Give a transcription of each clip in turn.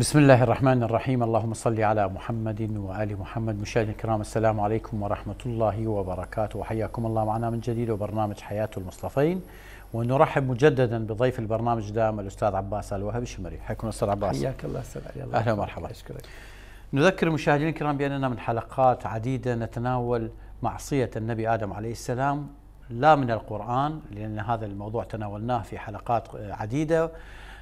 بسم الله الرحمن الرحيم اللهم صل على محمد وآل محمد مشاهدينا الكرام السلام عليكم ورحمة الله وبركاته وحياكم الله معنا من جديد وبرنامج حياة المصطفين ونرحب مجددا بضيف البرنامج دائما الأستاذ عباس الوهبي الشمري حياكم أستاذ عباس حياك الله أستاذ علي أهلا ومرحبا أشكرك نذكر مشاهدينا الكرام بأننا من حلقات عديدة نتناول معصية النبي آدم عليه السلام لا من القرآن لأن هذا الموضوع تناولناه في حلقات عديدة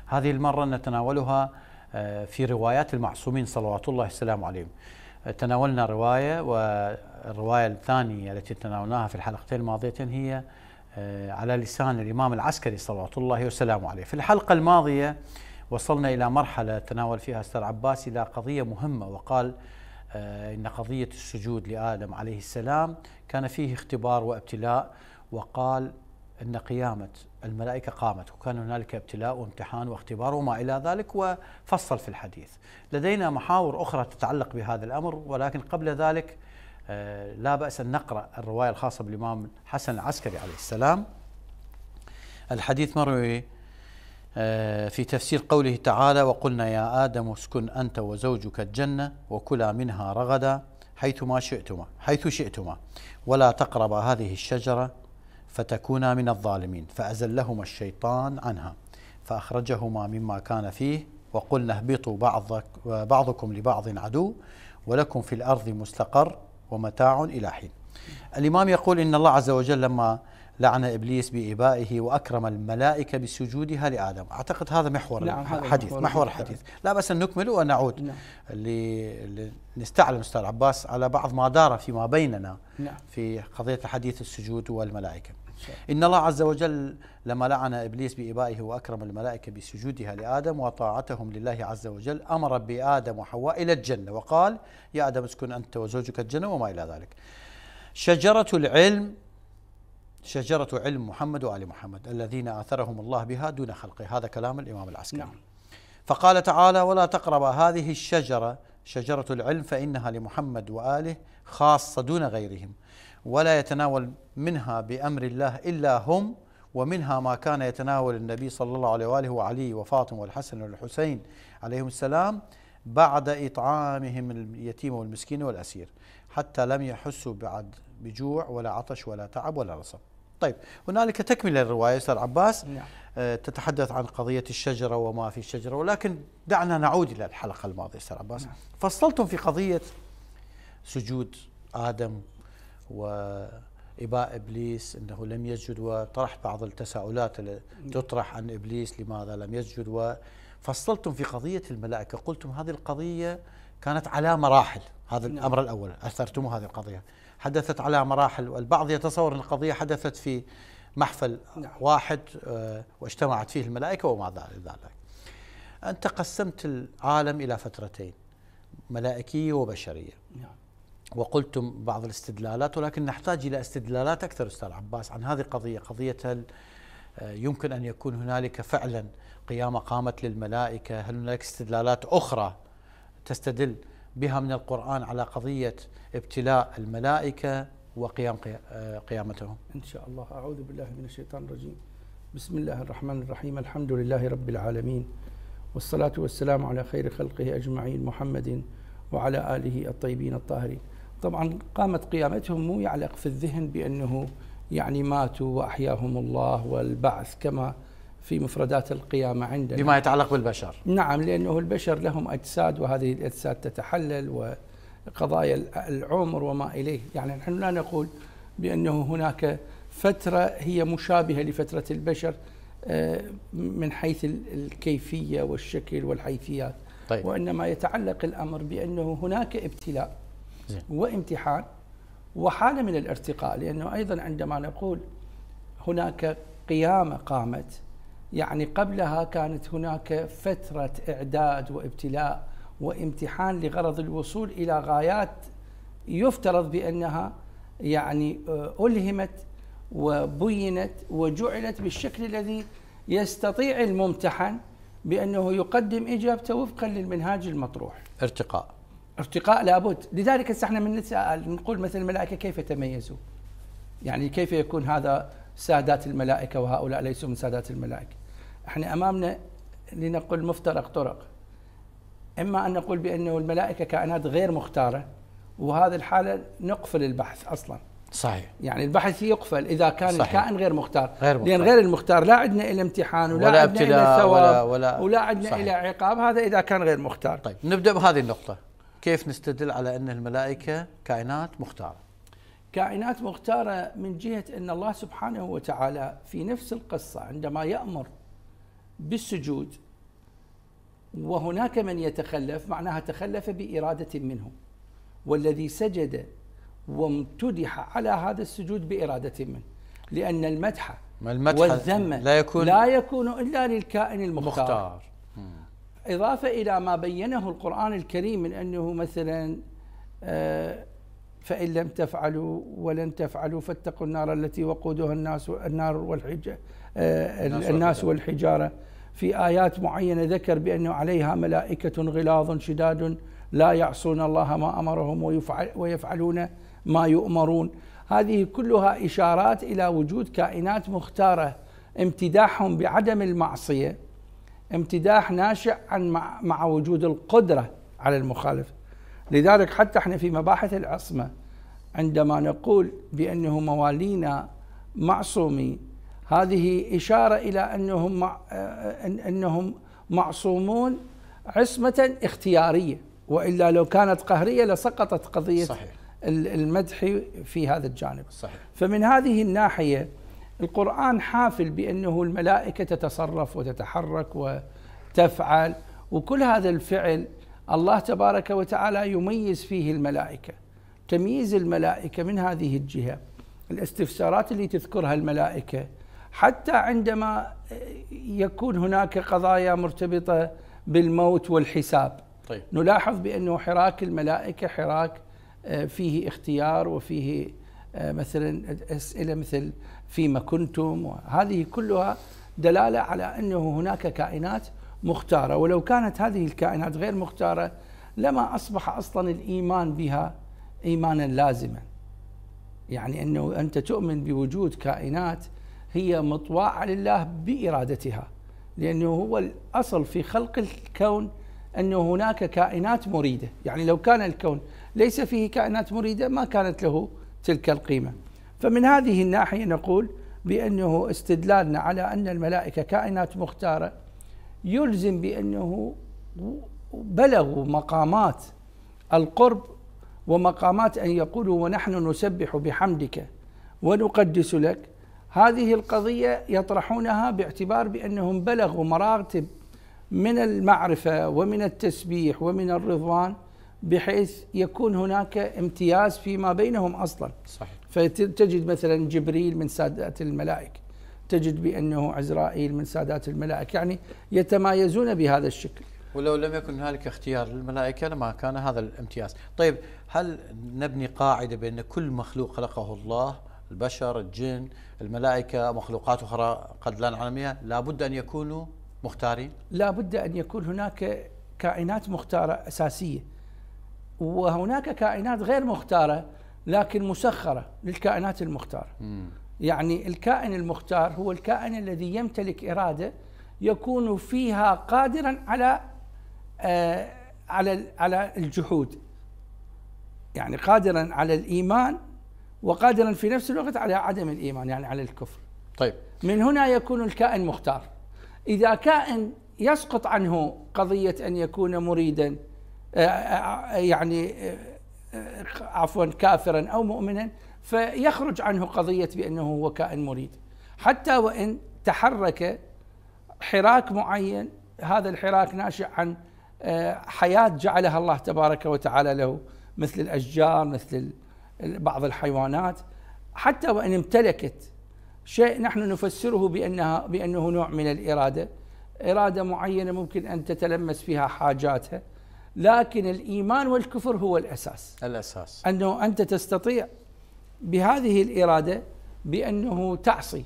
هذه المرة نتناولها آه، في روايات المعصومين صلوات الله السلام عليهم آه، تناولنا رواية والرواية الثانية التي تناولناها في الحلقتين الماضيتين هي آه، على لسان الإمام العسكري صلوات الله وسلامه عليه في الحلقة الماضية وصلنا إلى مرحلة تناول فيها أستاذ عباس إلى قضية مهمة وقال إن قضية السجود لآدم عليه السلام كان فيه اختبار وابتلاء وقال أن قيامة الملائكة قامت وكان هنالك ابتلاء وامتحان واختبار وما إلى ذلك وفصل في الحديث لدينا محاور أخرى تتعلق بهذا الأمر ولكن قبل ذلك آه، لا بأس أن نقرأ الرواية الخاصة بالإمام حسن العسكري عليه السلام الحديث مروي آه، في تفسير قوله تعالى وقلنا يا آدم اسكن أنت وزوجك الجنة وكلا منها رغدا حيث ما شئتما حيث شئتما ولا تقربا هذه الشجرة فتكونا من الظالمين فأزلهما الشيطان عنها فأخرجهما مما كان فيه وقلنا اهبطوا بعضك بعضكم لبعض عدو ولكم في الأرض مستقر ومتاع إلى حين الإمام يقول إن الله عز وجل لما لعن ابليس بابائه واكرم الملائكه بسجودها لادم، اعتقد هذا محور نعم الحديث محور, محور الحديث، لا باس ان نكمله ونعود نعم. لنستعلم استاذ عباس على بعض ما دار فيما بيننا نعم. في قضيه حديث السجود والملائكه. إن الله عز وجل لما لعن إبليس بإبائه وأكرم الملائكة بسجودها لآدم وطاعتهم لله عز وجل أمر بآدم وحواء إلى الجنة وقال يا آدم اسكن أنت وزوجك الجنة وما إلى ذلك شجرة العلم شجرة علم محمد وآل محمد الذين آثرهم الله بها دون خلقه هذا كلام الإمام العسكري نعم. فقال تعالى ولا تقرب هذه الشجرة شجرة العلم فإنها لمحمد وآله خاصة دون غيرهم ولا يتناول منها بأمر الله إلا هم ومنها ما كان يتناول النبي صلى الله عليه وآله وعلي وفاطمة والحسن والحسين عليهم السلام بعد إطعامهم اليتيم والمسكين والأسير حتى لم يحسوا بعد بجوع ولا عطش ولا تعب ولا رصب طيب هنالك تكملة للرواية أستاذ عباس نعم. آه، تتحدث عن قضية الشجرة وما في الشجرة ولكن دعنا نعود إلى الحلقة الماضية أستاذ عباس نعم. فصلتم في قضية سجود آدم وإباء إبليس أنه لم يسجد وطرحت بعض التساؤلات التي نعم. تطرح عن إبليس لماذا لم يسجد وفصلتم في قضية الملائكة قلتم هذه القضية كانت على مراحل هذا نعم. الأمر الأول أثرتم هذه القضية حدثت على مراحل والبعض يتصور أن القضية حدثت في محفل نعم. واحد آه، واجتمعت فيه الملائكة وما ذلك أنت قسمت العالم إلى فترتين ملائكية وبشرية نعم. وقلتم بعض الاستدلالات ولكن نحتاج إلى استدلالات أكثر أستاذ عباس عن هذه القضية قضية هل آه، يمكن أن يكون هنالك فعلا قيامة قامت للملائكة هل هنالك استدلالات أخرى تستدل بها من القرآن على قضية ابتلاء الملائكة وقيام آه، قيامتهم إن شاء الله أعوذ بالله من الشيطان الرجيم بسم الله الرحمن الرحيم الحمد لله رب العالمين والصلاة والسلام على خير خلقه أجمعين محمد وعلى آله الطيبين الطاهرين طبعا قامت قيامتهم مو يعلق في الذهن بأنه يعني ماتوا وأحياهم الله والبعث كما في مفردات القيامة عندنا بما يتعلق بالبشر نعم لأنه البشر لهم أجساد وهذه الأجساد تتحلل وقضايا العمر وما إليه يعني نحن لا نقول بأنه هناك فترة هي مشابهة لفترة البشر آه، من حيث الكيفية والشكل والحيثيات طيب. وإنما يتعلق الأمر بأنه هناك ابتلاء زي. وامتحان وحالة من الارتقاء لأنه أيضا عندما نقول هناك قيامة قامت يعني قبلها كانت هناك فترة إعداد وابتلاء وامتحان لغرض الوصول إلى غايات يفترض بأنها يعني آه، ألهمت وبينت وجعلت بالشكل الذي يستطيع الممتحن بأنه يقدم إجابته وفقا للمنهاج المطروح ارتقاء ارتقاء لابد لذلك احنا من نتساءل نقول مثل الملائكة كيف تميزوا يعني كيف يكون هذا سادات الملائكة وهؤلاء ليسوا من سادات الملائكة احنا امامنا لنقل مفترق طرق اما ان نقول بانه الملائكه كائنات غير مختاره وهذه الحاله نقفل البحث اصلا صحيح يعني البحث يقفل اذا كان صحيح. الكائن غير مختار غير مختار. لان غير المختار لا عندنا الى امتحان ولا, ولا عندنا الى ثواب ولا, ولا, ولا عندنا الى عقاب هذا اذا كان غير مختار طيب نبدا بهذه النقطه كيف نستدل على ان الملائكه كائنات مختاره كائنات مختاره من جهه ان الله سبحانه وتعالى في نفس القصه عندما يامر بالسجود وهناك من يتخلف معناها تخلف بإرادة منه والذي سجد وامتدح على هذا السجود بإرادة منه لأن المدح المدح والذم لا يكون لا يكون إلا للكائن المختار, المختار. إضافة إلى ما بينه القرآن الكريم من أنه مثلا آه فإن لم تفعلوا ولن تفعلوا فاتقوا النار التي وقودها الناس النار والحجة آه، الناس والحجارة في آيات معينة ذكر بأنه عليها ملائكة غلاظ شداد لا يعصون الله ما أمرهم ويفعل ويفعلون ما يؤمرون هذه كلها إشارات إلى وجود كائنات مختارة امتداحهم بعدم المعصية امتداح ناشئ عن مع, مع وجود القدرة على المخالفة لذلك حتى احنا في مباحث العصمه عندما نقول بانه موالينا معصومين هذه اشاره الى انهم انهم معصومون عصمه اختياريه والا لو كانت قهريه لسقطت قضيه صحيح. المدح في هذا الجانب صحيح. فمن هذه الناحيه القرآن حافل بأنه الملائكة تتصرف وتتحرك وتفعل وكل هذا الفعل الله تبارك وتعالى يميز فيه الملائكه تمييز الملائكه من هذه الجهه الاستفسارات اللي تذكرها الملائكه حتى عندما يكون هناك قضايا مرتبطه بالموت والحساب طيب. نلاحظ بانه حراك الملائكه حراك آه، فيه اختيار وفيه آه، مثلا اسئله مثل فيما كنتم وهذه كلها دلاله على انه هناك كائنات مختارة ولو كانت هذه الكائنات غير مختارة لما أصبح أصلا الإيمان بها إيمانا لازما يعني أنه أنت تؤمن بوجود كائنات هي مطواعة لله بإرادتها لأنه هو الأصل في خلق الكون انه هناك كائنات مريدة يعني لو كان الكون ليس فيه كائنات مريدة ما كانت له تلك القيمة فمن هذه الناحية نقول بأنه استدلالنا على أن الملائكة كائنات مختارة يلزم بأنه بلغوا مقامات القرب ومقامات أن يقولوا ونحن نسبح بحمدك ونقدس لك هذه القضية يطرحونها باعتبار بأنهم بلغوا مراتب من المعرفة ومن التسبيح ومن الرضوان بحيث يكون هناك امتياز فيما بينهم أصلا صحيح. فتجد مثلا جبريل من سادات الملائكه تجد بأنه عزرائيل من سادات الملائكة يعني يتمايزون بهذا الشكل ولو لم يكن هنالك اختيار للملائكة لما كان هذا الامتياز طيب هل نبني قاعدة بأن كل مخلوق خلقه الله البشر الجن الملائكة مخلوقات أخرى قد لا نعلم بها لابد أن يكونوا مختارين لابد أن يكون هناك كائنات مختارة أساسية وهناك كائنات غير مختارة لكن مسخرة للكائنات المختارة م. يعني الكائن المختار هو الكائن الذي يمتلك إرادة يكون فيها قادرا على آه على على الجحود يعني قادرا على الإيمان وقادرا في نفس الوقت على عدم الإيمان يعني على الكفر طيب من هنا يكون الكائن مختار إذا كائن يسقط عنه قضية أن يكون مريدا آه، آه، يعني آه، عفوا كافرا أو مؤمنا فيخرج عنه قضية بأنه هو كائن مريد حتى وإن تحرك حراك معين هذا الحراك ناشئ عن آه، حياة جعلها الله تبارك وتعالى له مثل الأشجار مثل بعض الحيوانات حتى وإن امتلكت شيء نحن نفسره بأنها بأنه نوع من الإرادة إرادة معينة ممكن أن تتلمس فيها حاجاتها لكن الإيمان والكفر هو الأساس الأساس أنه أنت تستطيع بهذه الإرادة بأنه تعصي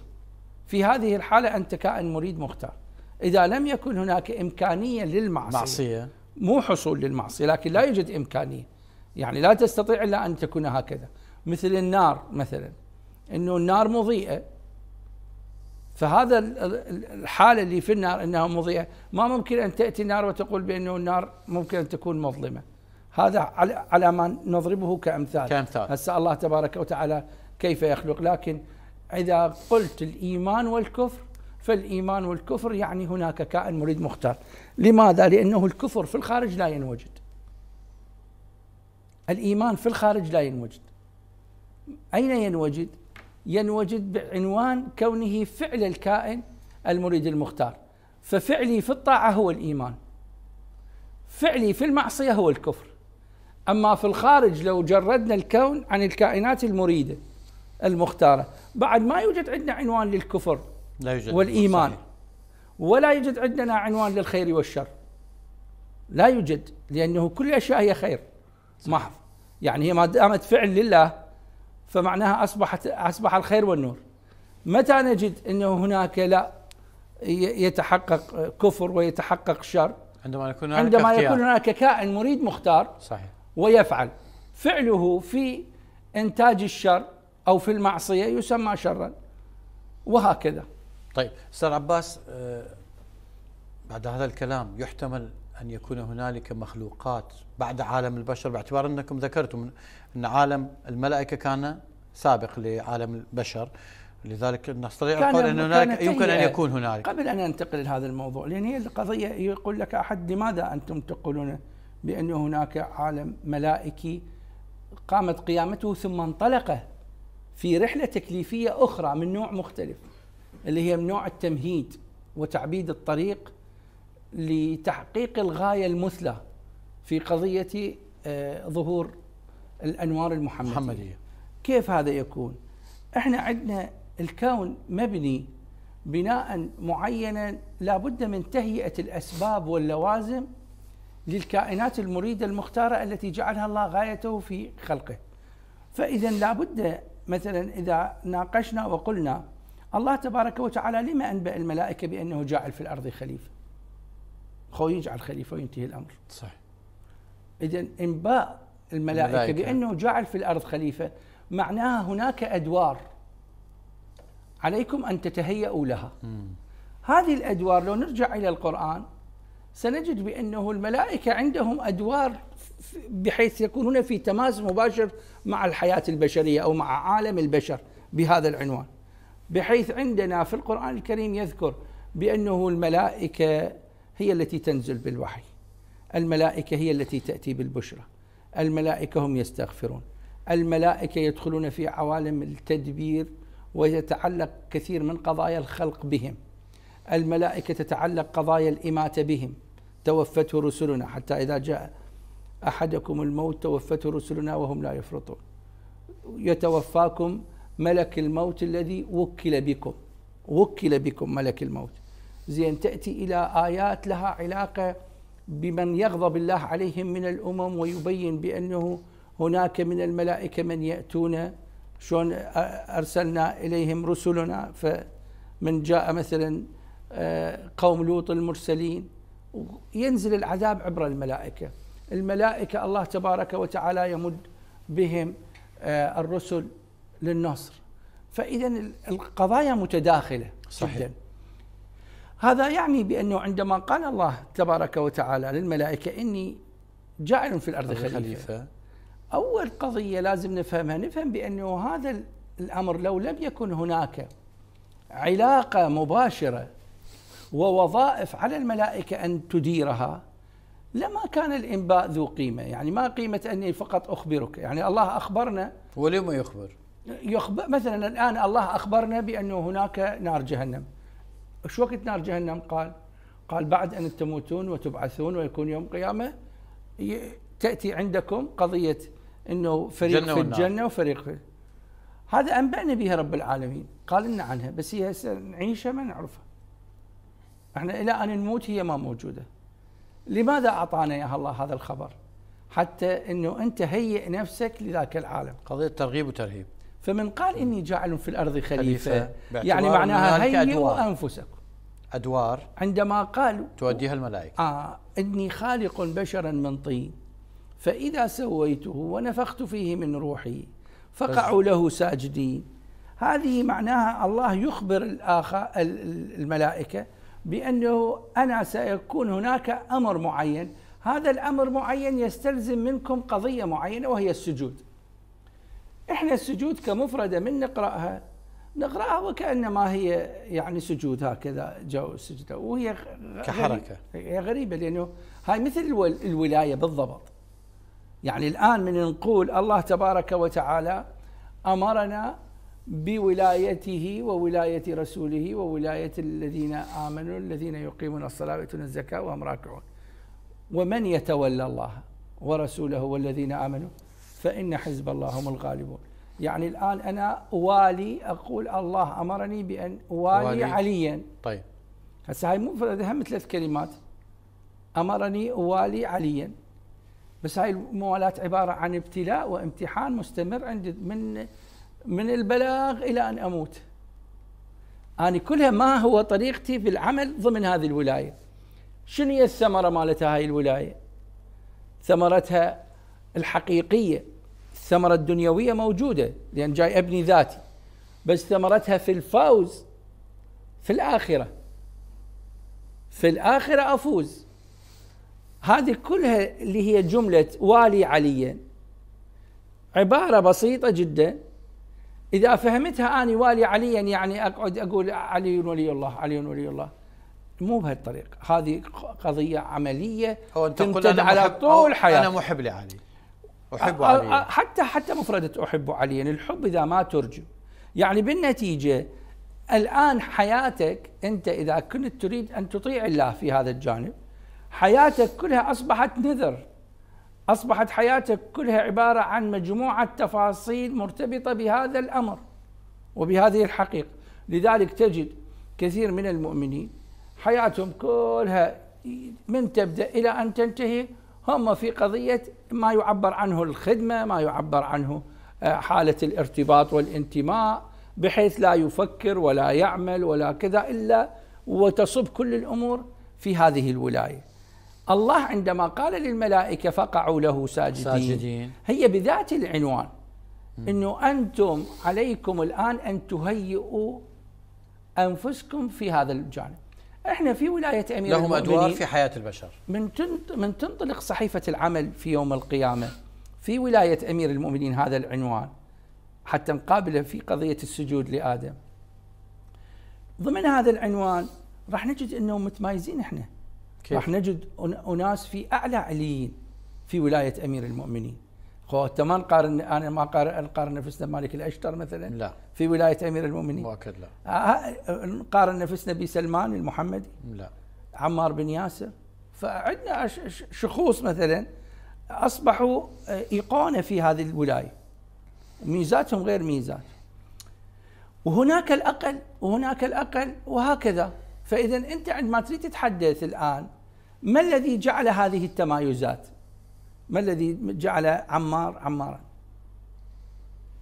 في هذه الحالة أنت كائن مريد مختار إذا لم يكن هناك إمكانية للمعصية معصية. مو حصول للمعصية لكن لا يوجد إمكانية يعني لا تستطيع إلا أن تكون هكذا مثل النار مثلا أنه النار مضيئة فهذا الحالة اللي في النار أنها مضيئة ما ممكن أن تأتي النار وتقول بأنه النار ممكن أن تكون مظلمة هذا على ما نضربه كأمثال كأمثال هسه الله تبارك وتعالى كيف يخلق لكن إذا قلت الإيمان والكفر فالإيمان والكفر يعني هناك كائن مريد مختار لماذا؟ لأنه الكفر في الخارج لا ينوجد الإيمان في الخارج لا ينوجد أين ينوجد؟ ينوجد بعنوان كونه فعل الكائن المريد المختار ففعلي في الطاعة هو الإيمان فعلي في المعصية هو الكفر أما في الخارج لو جردنا الكون عن الكائنات المريدة المختارة بعد ما يوجد عندنا عنوان للكفر لا يوجد والإيمان صحيح. ولا يوجد عندنا عنوان للخير والشر لا يوجد لأنه كل الأشياء هي خير محض يعني هي ما دامت فعل لله فمعناها أصبحت أصبح الخير والنور متى نجد أنه هناك لا يتحقق كفر ويتحقق شر عندما يكون هناك عندما يكون هناك كائن مريد مختار صحيح ويفعل فعله في إنتاج الشر أو في المعصية يسمى شرا وهكذا طيب أستاذ عباس آه، بعد هذا الكلام يحتمل أن يكون هنالك مخلوقات بعد عالم البشر باعتبار أنكم ذكرتم أن عالم الملائكة كان سابق لعالم البشر لذلك نستطيع القول ان هناك يمكن ان يكون هنالك قبل ان ننتقل لهذا الموضوع لان هي القضيه يقول لك احد لماذا انتم تقولون بأن هناك عالم ملائكي قامت قيامته ثم انطلق في رحلة تكليفية أخرى من نوع مختلف اللي هي من نوع التمهيد وتعبيد الطريق لتحقيق الغاية المثلى في قضية آه، ظهور الأنوار المحمدية محمدية. كيف هذا يكون؟ احنا عندنا الكون مبني بناء معينا لابد من تهيئة الأسباب واللوازم للكائنات المريدة المختارة التي جعلها الله غايته في خلقه فإذا لابد مثلا إذا ناقشنا وقلنا الله تبارك وتعالى لما أنبأ الملائكة بأنه جاعل في الأرض خليفة خو يجعل خليفة وينتهي الأمر صح إذا إنباء الملائكة, الملائكة بأنه جاعل في الأرض خليفة معناها هناك أدوار عليكم أن تتهيأوا لها مم. هذه الأدوار لو نرجع إلى القرآن سنجد بأنه الملائكة عندهم أدوار بحيث يكونون في تماس مباشر مع الحياة البشرية أو مع عالم البشر بهذا العنوان بحيث عندنا في القرآن الكريم يذكر بأنه الملائكة هي التي تنزل بالوحي الملائكة هي التي تأتي بالبشرى الملائكة هم يستغفرون الملائكة يدخلون في عوالم التدبير ويتعلق كثير من قضايا الخلق بهم الملائكة تتعلق قضايا الإماتة بهم توفته رسلنا حتى إذا جاء أحدكم الموت توفته رسلنا وهم لا يفرطون يتوفاكم ملك الموت الذي وكل بكم وكل بكم ملك الموت زين تأتي إلى آيات لها علاقة بمن يغضب الله عليهم من الأمم ويبين بأنه هناك من الملائكة من يأتون شلون أرسلنا إليهم رسلنا فمن جاء مثلا قوم لوط المرسلين ينزل العذاب عبر الملائكة الملائكة الله تبارك وتعالى يمد بهم آه، الرسل للنصر فإذا القضايا متداخلة صحيح. جدا هذا يعني بأنه عندما قال الله تبارك وتعالى للملائكة إني جاعل في الأرض خليفة, خليفة أول قضية لازم نفهمها نفهم بأنه هذا الأمر لو لم يكن هناك علاقة مباشرة ووظائف على الملائكة أن تديرها لما كان الإنباء ذو قيمة يعني ما قيمة أني فقط أخبرك يعني الله أخبرنا ولما يخبر يخبر مثلا الآن الله أخبرنا بأنه هناك نار جهنم شو وقت نار جهنم قال قال بعد أن تموتون وتبعثون ويكون يوم قيامة تأتي عندكم قضية أنه فريق في الجنة وفريق في هذا أنبأنا بها رب العالمين قال لنا عنها بس هي نعيشها ما نعرفها احنا الى ان نموت هي ما موجوده لماذا اعطانا اياها الله هذا الخبر حتى انه انت هيئ نفسك لذاك العالم قضيه ترغيب وترهيب فمن قال اني جاعل في الارض خليفه, خليفة يعني معناها هيئوا انفسكم ادوار عندما قالوا تؤديها الملائكه آه اني خالق بشرا من طين فاذا سويته ونفخت فيه من روحي فقعوا طيب. له ساجدين هذه معناها الله يخبر الاخر الملائكه بأنه أنا سيكون هناك أمر معين هذا الأمر معين يستلزم منكم قضية معينة وهي السجود إحنا السجود كمفردة من نقرأها نقرأها وكأنما هي يعني سجود هكذا جو السجدة وهي كحركة هي غريبة لأنه هاي مثل الولاية بالضبط يعني الآن من نقول الله تبارك وتعالى أمرنا بولايته وولاية رسوله وولاية الذين آمنوا الذين يقيمون الصلاة ويؤتون الزكاة وهم راكعون ومن يتولى الله ورسوله والذين آمنوا فإن حزب الله هم الغالبون يعني الآن أنا والي أقول الله أمرني بأن والي, والي. عليا طيب هسه هاي مفردة هم ثلاث كلمات أمرني والي عليا بس هاي الموالاة عبارة عن ابتلاء وامتحان مستمر عند من من البلاغ إلى أن أموت أنا يعني كلها ما هو طريقتي في العمل ضمن هذه الولاية شنو هي الثمرة مالتها هاي الولاية ثمرتها الحقيقية الثمرة الدنيوية موجودة لأن جاي أبني ذاتي بس ثمرتها في الفوز في الآخرة في الآخرة أفوز هذه كلها اللي هي جملة والي عليا عبارة بسيطة جدا إذا فهمتها أنا والي عليا يعني أقعد أقول علي ولي الله علي ولي الله مو بهالطريقة هذه قضية عملية هو أنت تمتد على طول الحياة أنا محب لعلي أحب علي حتى حتى مفردة أحب عليا يعني الحب إذا ما ترجو يعني بالنتيجة الآن حياتك أنت إذا كنت تريد أن تطيع الله في هذا الجانب حياتك كلها أصبحت نذر أصبحت حياتك كلها عبارة عن مجموعة تفاصيل مرتبطة بهذا الأمر وبهذه الحقيقة لذلك تجد كثير من المؤمنين حياتهم كلها من تبدأ إلى أن تنتهي هم في قضية ما يعبر عنه الخدمة ما يعبر عنه آه، حالة الارتباط والانتماء بحيث لا يفكر ولا يعمل ولا كذا إلا وتصب كل الأمور في هذه الولايه الله عندما قال للملائكة فقعوا له ساجدين, ساجدين. هي بذات العنوان أنه أنتم عليكم الآن أن تهيئوا أنفسكم في هذا الجانب احنا في ولايه امير لهم ادوار في حياه البشر من من تنطلق صحيفه العمل في يوم القيامه في ولايه امير المؤمنين هذا العنوان حتى نقابله في قضيه السجود لادم ضمن هذا العنوان راح نجد انهم متمايزين احنا كيف؟ راح نجد اناس في اعلى عليين في ولايه امير المؤمنين خو انت ما نقارن انا ما نقارن نفسنا بمالك الاشتر مثلا لا في ولايه امير المؤمنين مؤكد لا آه، آه، نقارن نفسنا بسلمان المحمدي لا عمار بن ياسر فعندنا شخوص مثلا اصبحوا ايقونه آه، في هذه الولايه ميزاتهم غير ميزات وهناك الاقل وهناك الاقل وهكذا فإذا أنت عندما تريد تتحدث الآن ما الذي جعل هذه التمايزات؟ ما الذي جعل عمار عمارا؟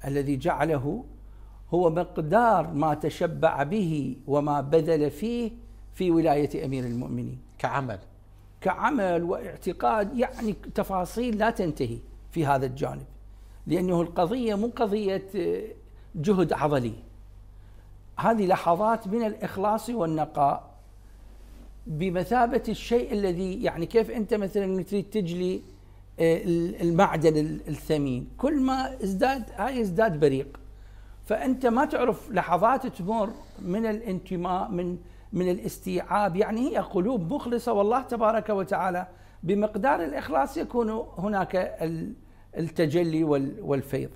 الذي جعله هو مقدار ما تشبع به وما بذل فيه في ولاية أمير المؤمنين كعمل كعمل واعتقاد يعني تفاصيل لا تنتهي في هذا الجانب لأنه القضية مو قضية آه، جهد عضلي هذه لحظات من الإخلاص والنقاء بمثابة الشيء الذي يعني كيف أنت مثلا تريد تجلي آه، المعدن الثمين كل ما ازداد هاي ازداد بريق فأنت ما تعرف لحظات تمر من الانتماء من من الاستيعاب يعني هي قلوب مخلصة والله تبارك وتعالى بمقدار الإخلاص يكون هناك التجلي والفيض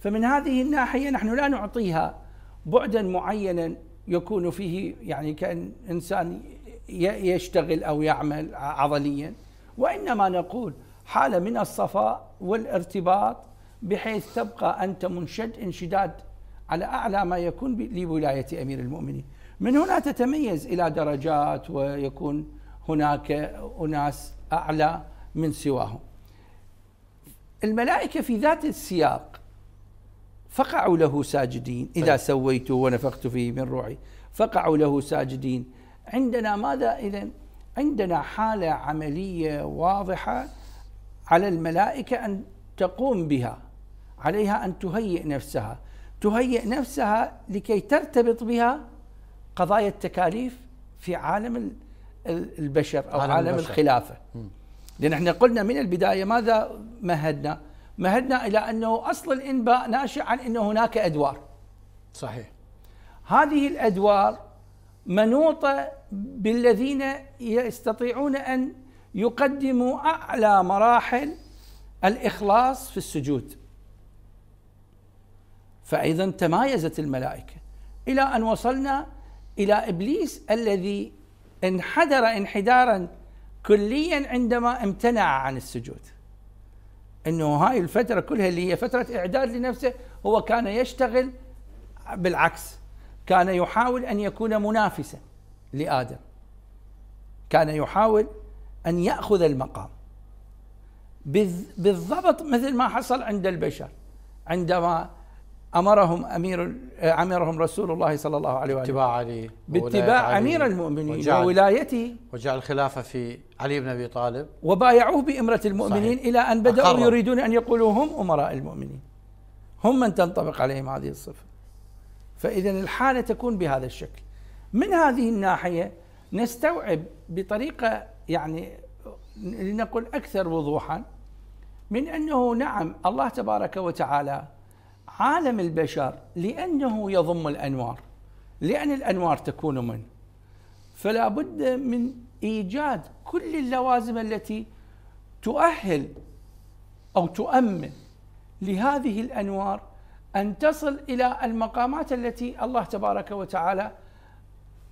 فمن هذه الناحية نحن لا نعطيها بعدا معينا يكون فيه يعني كان انسان يشتغل او يعمل عضليا وانما نقول حاله من الصفاء والارتباط بحيث تبقى انت منشد انشداد على اعلى ما يكون لولايه امير المؤمنين من هنا تتميز الى درجات ويكون هناك اناس اعلى من سواهم الملائكه في ذات السياق فقعوا له ساجدين طيب. إذا سويت ونفخت فيه من روحي فقعوا له ساجدين عندنا ماذا إذا عندنا حالة عملية واضحة على الملائكة أن تقوم بها عليها أن تهيئ نفسها تهيئ نفسها لكي ترتبط بها قضايا التكاليف في عالم البشر أو عالم, عالم البشر. الخلافة لأن احنا قلنا من البداية ماذا مهدنا مهدنا الى انه اصل الانباء ناشئ عن انه هناك ادوار. صحيح. هذه الادوار منوطه بالذين يستطيعون ان يقدموا اعلى مراحل الاخلاص في السجود. فايضا تمايزت الملائكه الى ان وصلنا الى ابليس الذي انحدر انحدارا كليا عندما امتنع عن السجود. انه هاي الفتره كلها اللي هي فتره اعداد لنفسه هو كان يشتغل بالعكس كان يحاول ان يكون منافسا لادم كان يحاول ان ياخذ المقام بالضبط مثل ما حصل عند البشر عندما امرهم امير آه، امرهم رسول الله صلى الله عليه واله باتباع علي باتباع علي امير المؤمنين وجعل وولايته وجعل الخلافه في علي بن ابي طالب وبايعوه بامره المؤمنين صحيح الى ان بداوا أقرب يريدون ان يقولوا هم امراء المؤمنين هم من تنطبق عليهم هذه الصفه فاذا الحاله تكون بهذا الشكل من هذه الناحيه نستوعب بطريقه يعني لنقل اكثر وضوحا من انه نعم الله تبارك وتعالى عالم البشر لأنه يضم الأنوار لأن الأنوار تكون منه فلا بد من إيجاد كل اللوازم التي تؤهل أو تؤمن لهذه الأنوار أن تصل إلى المقامات التي الله تبارك وتعالى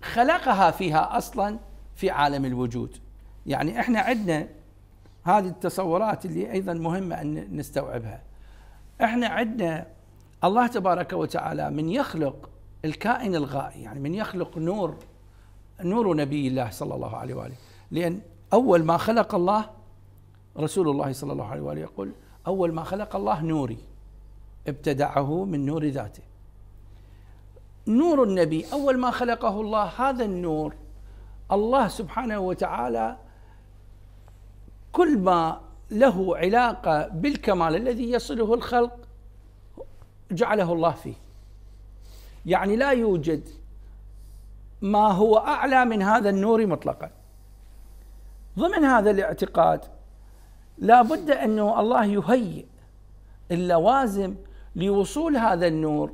خلقها فيها أصلا في عالم الوجود يعني إحنا عندنا هذه التصورات اللي أيضا مهمة أن نستوعبها إحنا عندنا الله تبارك وتعالى من يخلق الكائن الغائي يعني من يخلق نور نور نبي الله صلى الله عليه واله لان اول ما خلق الله رسول الله صلى الله عليه واله يقول اول ما خلق الله نوري ابتدعه من نور ذاته نور النبي اول ما خلقه الله هذا النور الله سبحانه وتعالى كل ما له علاقه بالكمال الذي يصله الخلق جعله الله فيه يعني لا يوجد ما هو اعلى من هذا النور مطلقا ضمن هذا الاعتقاد لا بد انه الله يهيئ اللوازم لوصول هذا النور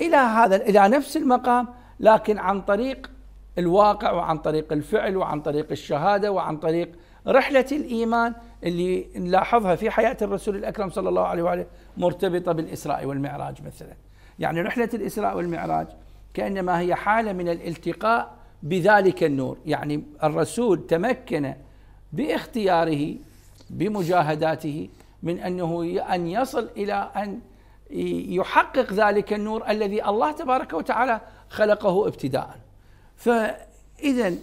الى هذا الى نفس المقام لكن عن طريق الواقع وعن طريق الفعل وعن طريق الشهاده وعن طريق رحلة الإيمان اللي نلاحظها في حياة الرسول الأكرم صلى الله عليه وآله مرتبطة بالإسراء والمعراج مثلا يعني رحلة الإسراء والمعراج كأنما هي حالة من الالتقاء بذلك النور يعني الرسول تمكن باختياره بمجاهداته من أنه أن يصل إلى أن يحقق ذلك النور الذي الله تبارك وتعالى خلقه ابتداء فإذا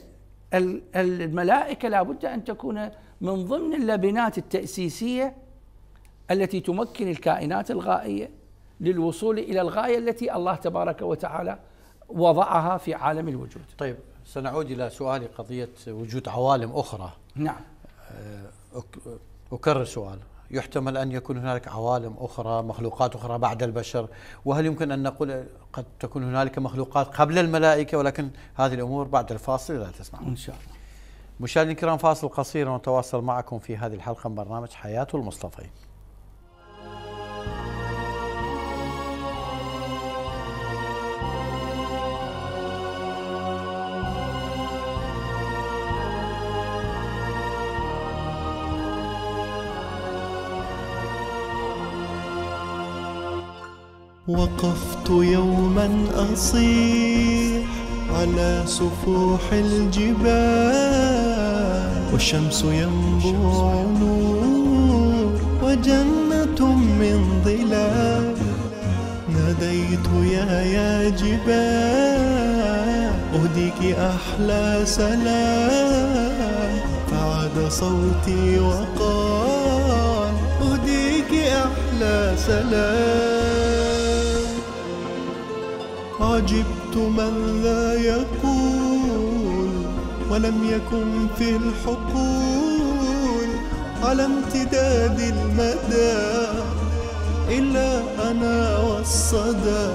الملائكة لابد أن تكون من ضمن اللبنات التأسيسية التي تمكن الكائنات الغائية للوصول إلى الغاية التي الله تبارك وتعالى وضعها في عالم الوجود طيب سنعود إلى سؤالي قضية وجود عوالم أخرى نعم أكرر سؤال يحتمل أن يكون هنالك عوالم أخرى مخلوقات أخرى بعد البشر وهل يمكن أن نقول قد تكون هنالك مخلوقات قبل الملائكة ولكن هذه الأمور بعد الفاصل لا تسمع إن شاء الله مشاهدينا الكرام فاصل قصير ونتواصل معكم في هذه الحلقة من برنامج حياة المصطفى وقفت يوما أصيح على سفوح الجبال والشمس ينبوع نور وجنة من ظلال ناديت يا يا جبال أهديك أحلى سلام فعاد صوتي وقال أهديك أحلى سلام عجبت من لا يقول ولم يكن في الحقول على امتداد المدى إلا أنا والصدى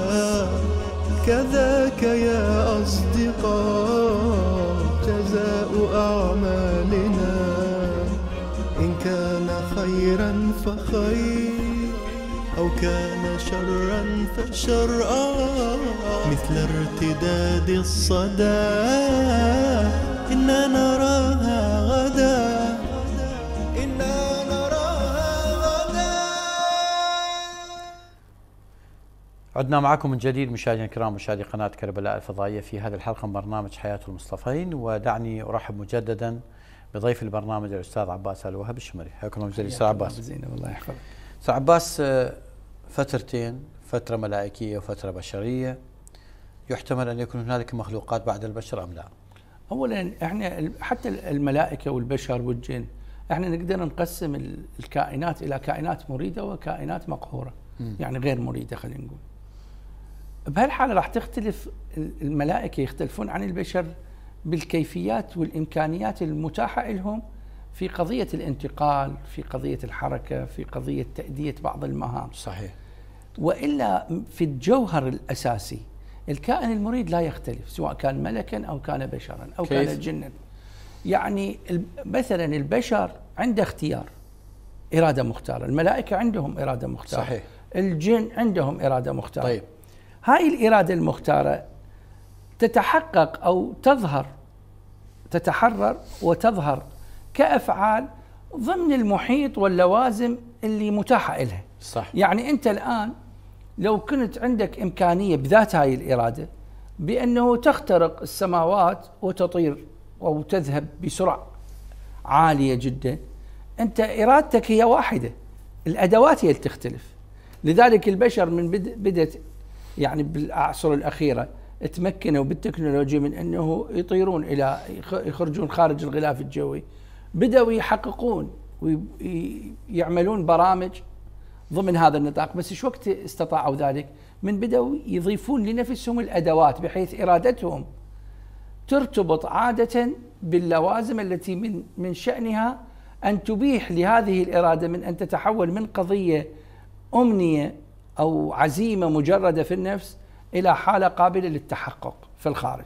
كذاك يا أصدقاء جزاء أعمالنا إن كان خيرا فخير أو كان شرا فشر مثل ارتداد الصدى إنا نراها غدا إنا نراها غدا عدنا معكم من جديد مشاهدينا الكرام مشاهدي قناة كربلاء الفضائية في هذه الحلقة من برنامج حياة المصطفين ودعني أرحب مجددا بضيف البرنامج الأستاذ عباس الوهاب الشمري حياكم الله أستاذ عباس زين الله يحفظك استاذ عباس آه، فترتين فترة ملائكية وفترة بشرية يحتمل أن يكون هنالك مخلوقات بعد البشر أم لا أولا إحنا حتى الملائكة والبشر والجن إحنا نقدر نقسم الكائنات إلى كائنات مريدة وكائنات مقهورة م. يعني غير مريدة خلينا نقول بهالحالة راح تختلف الملائكة يختلفون عن البشر بالكيفيات والإمكانيات المتاحة لهم في قضية الانتقال في قضية الحركة في قضية تأدية بعض المهام صحيح والا في الجوهر الاساسي الكائن المريد لا يختلف سواء كان ملكا او كان بشرا او كيف؟ كان جنا يعني مثلا البشر عنده اختيار اراده مختاره، الملائكه عندهم اراده مختاره صحيح الجن عندهم اراده مختاره طيب هاي الاراده المختاره تتحقق او تظهر تتحرر وتظهر كافعال ضمن المحيط واللوازم اللي متاحه لها صح يعني انت الان لو كنت عندك إمكانية بذات هاي الإرادة بأنه تخترق السماوات وتطير أو تذهب بسرعة عالية جدا أنت إرادتك هي واحدة الأدوات هي اللي تختلف لذلك البشر من بدأت يعني بالأعصر الأخيرة تمكنوا بالتكنولوجيا من أنه يطيرون إلى يخرجون خارج الغلاف الجوي بدأوا يحققون ويعملون برامج ضمن هذا النطاق بس ايش وقت استطاعوا ذلك من بدأوا يضيفون لنفسهم الأدوات بحيث إرادتهم ترتبط عادة باللوازم التي من من شأنها أن تبيح لهذه الإرادة من أن تتحول من قضية أمنية أو عزيمة مجردة في النفس إلى حالة قابلة للتحقق في الخارج